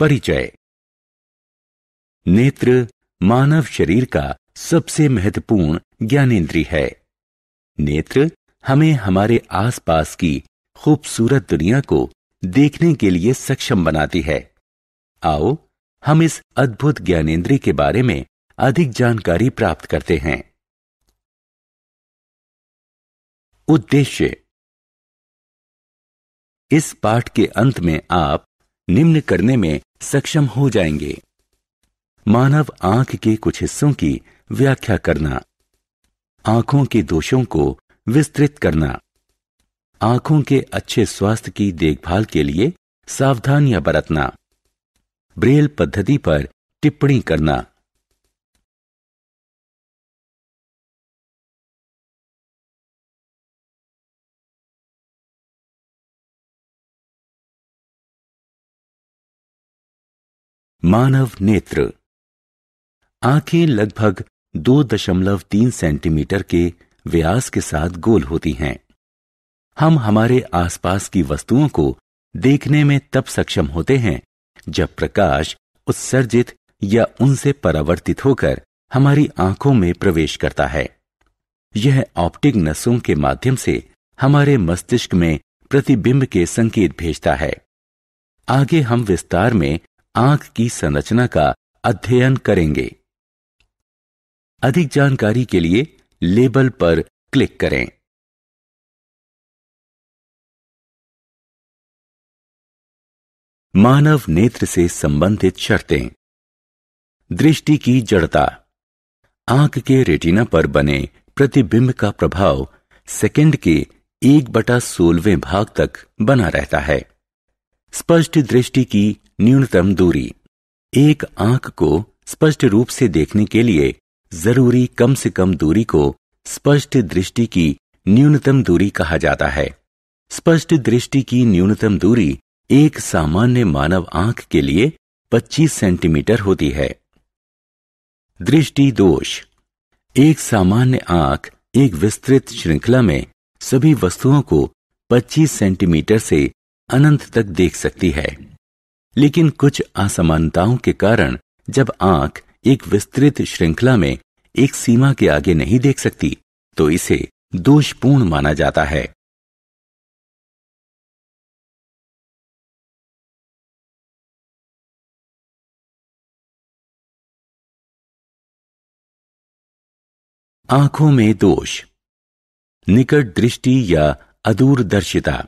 परिचय नेत्र मानव शरीर का सबसे महत्वपूर्ण ज्ञानेन्द्रीय है नेत्र हमें हमारे आसपास की खूबसूरत दुनिया को देखने के लिए सक्षम बनाती है आओ हम इस अद्भुत ज्ञानेन्द्रीय के बारे में अधिक जानकारी प्राप्त करते हैं उद्देश्य इस पाठ के अंत में आप निम्न करने में सक्षम हो जाएंगे मानव आंख के कुछ हिस्सों की व्याख्या करना आंखों के दोषों को विस्तृत करना आंखों के अच्छे स्वास्थ्य की देखभाल के लिए सावधानियां बरतना ब्रेल पद्धति पर टिप्पणी करना मानव नेत्र आंखें लगभग 2.3 सेंटीमीटर के व्यास के साथ गोल होती हैं हम हमारे आसपास की वस्तुओं को देखने में तब सक्षम होते हैं जब प्रकाश उत्सर्जित या उनसे परावर्तित होकर हमारी आंखों में प्रवेश करता है यह ऑप्टिक नसों के माध्यम से हमारे मस्तिष्क में प्रतिबिंब के संकेत भेजता है आगे हम विस्तार में आंख की संरचना का अध्ययन करेंगे अधिक जानकारी के लिए लेबल पर क्लिक करें मानव नेत्र से संबंधित शर्तें दृष्टि की जड़ता आंख के रेटिना पर बने प्रतिबिंब का प्रभाव सेकंड के एक बटा सोलवें भाग तक बना रहता है स्पष्ट दृष्टि की न्यूनतम दूरी एक आंख को स्पष्ट रूप से देखने के लिए जरूरी कम से कम दूरी को स्पष्ट दृष्टि की न्यूनतम दूरी कहा जाता है स्पष्ट दृष्टि की न्यूनतम दूरी एक सामान्य मानव आंख के लिए 25 सेंटीमीटर होती है दृष्टि दोष एक सामान्य आंख एक विस्तृत श्रृंखला में सभी वस्तुओं को 25 सेंटीमीटर से अनंत तक देख सकती है लेकिन कुछ असमानताओं के कारण जब आंख एक विस्तृत श्रृंखला में एक सीमा के आगे नहीं देख सकती तो इसे दोषपूर्ण माना जाता है आंखों में दोष निकट दृष्टि या अदूरदर्शिता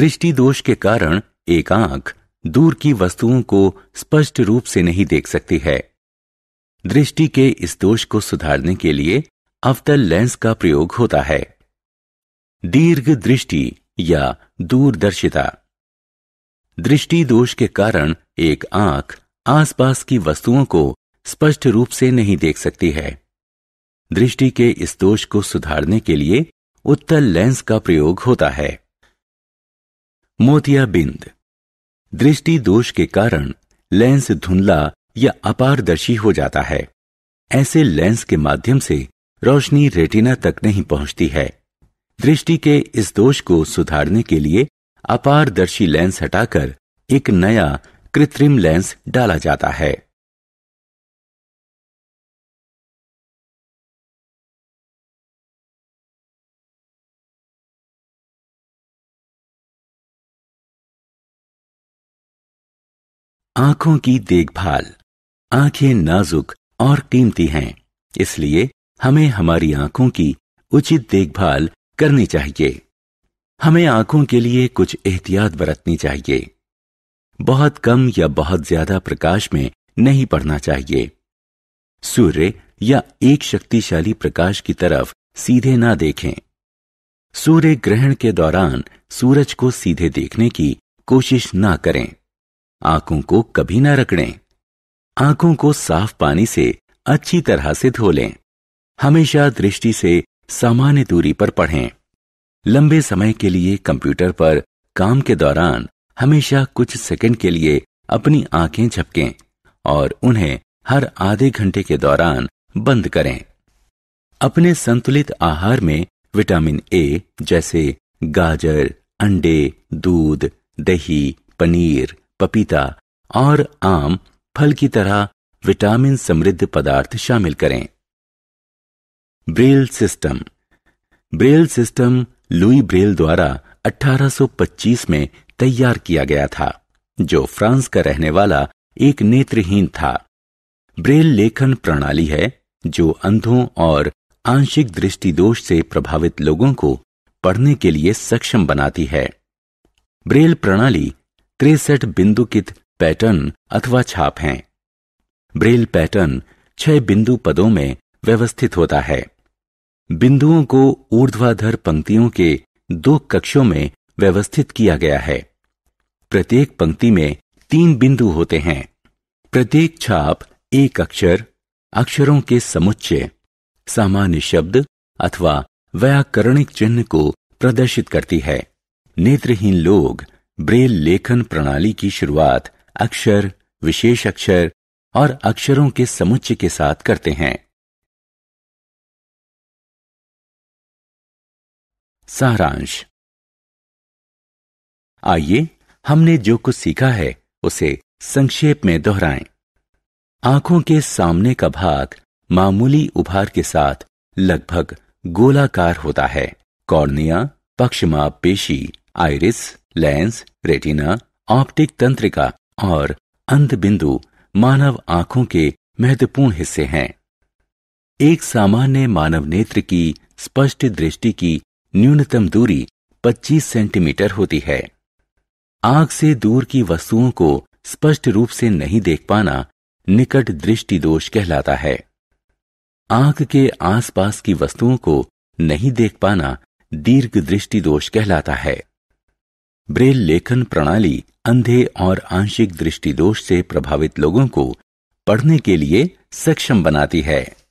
दृष्टि दोष के कारण एक आंख दूर की वस्तुओं को स्पष्ट रूप से नहीं देख सकती है दृष्टि के इस दोष को सुधारने के लिए अवतल लेंस का प्रयोग होता है दीर्घ दृष्टि या दूरदर्शिता दृष्टि दोष के कारण एक आंख आसपास की वस्तुओं को स्पष्ट रूप से नहीं देख सकती है दृष्टि के इस दोष को सुधारने के लिए उत्तल लेंस का प्रयोग होता है मोतियाबिंद दृष्टि दोष के कारण लेंस धुंधला या अपारदर्शी हो जाता है ऐसे लेंस के माध्यम से रोशनी रेटिना तक नहीं पहुंचती है दृष्टि के इस दोष को सुधारने के लिए अपारदर्शी लेंस हटाकर एक नया कृत्रिम लेंस डाला जाता है आंखों की देखभाल आंखें नाजुक और कीमती हैं इसलिए हमें हमारी आंखों की उचित देखभाल करनी चाहिए हमें आंखों के लिए कुछ एहतियात बरतनी चाहिए बहुत कम या बहुत ज्यादा प्रकाश में नहीं पड़ना चाहिए सूर्य या एक शक्तिशाली प्रकाश की तरफ सीधे ना देखें सूर्य ग्रहण के दौरान सूरज को सीधे देखने की कोशिश ना करें आंखों को कभी ना रकड़ें आंखों को साफ पानी से अच्छी तरह से धो लें हमेशा दृष्टि से सामान्य दूरी पर पढ़ें लंबे समय के लिए कंप्यूटर पर काम के दौरान हमेशा कुछ सेकंड के लिए अपनी आंखें झपकें और उन्हें हर आधे घंटे के दौरान बंद करें अपने संतुलित आहार में विटामिन ए जैसे गाजर अंडे दूध दही पनीर पपीता और आम फल की तरह विटामिन समृद्ध पदार्थ शामिल करें Braille system Braille system Louis Braille द्वारा 1825 में तैयार किया गया था जो फ्रांस का रहने वाला एक नेत्रहीन था ब्रेल लेखन प्रणाली है जो अंधों और आंशिक दृष्टि दोष से प्रभावित लोगों को पढ़ने के लिए सक्षम बनाती है ब्रेल प्रणाली तिरसठ बिंदुकित पैटर्न अथवा छाप हैं ब्रेल पैटर्न छह बिंदु पदों में व्यवस्थित होता है बिंदुओं को ऊर्ध्वाधर पंक्तियों के दो कक्षों में व्यवस्थित किया गया है प्रत्येक पंक्ति में तीन बिंदु होते हैं प्रत्येक छाप एक अक्षर अक्षरों के समुच्चय सामान्य शब्द अथवा व्याकरणिक चिन्ह को प्रदर्शित करती है नेत्रहीन लोग ब्रेल लेखन प्रणाली की शुरुआत अक्षर विशेष अक्षर और अक्षरों के समुच्चय के साथ करते हैं सारांश आइए हमने जो कुछ सीखा है उसे संक्षेप में दोहराएं। आंखों के सामने का भाग मामूली उभार के साथ लगभग गोलाकार होता है कॉर्निया पक्षमा पेशी आयरिस लेंस रेटिना ऑप्टिक तंत्रिका और अंत बिंदु मानव आंखों के महत्वपूर्ण हिस्से हैं एक सामान्य मानव नेत्र की स्पष्ट दृष्टि की न्यूनतम दूरी 25 सेंटीमीटर होती है आंख से दूर की वस्तुओं को स्पष्ट रूप से नहीं देख पाना निकट दृष्टि दोष कहलाता है आंख के आसपास की वस्तुओं को नहीं देख पाना दीर्घ दृष्टि दोष कहलाता है ब्रेल लेखन प्रणाली अंधे और आंशिक दृष्टि दोष से प्रभावित लोगों को पढ़ने के लिए सक्षम बनाती है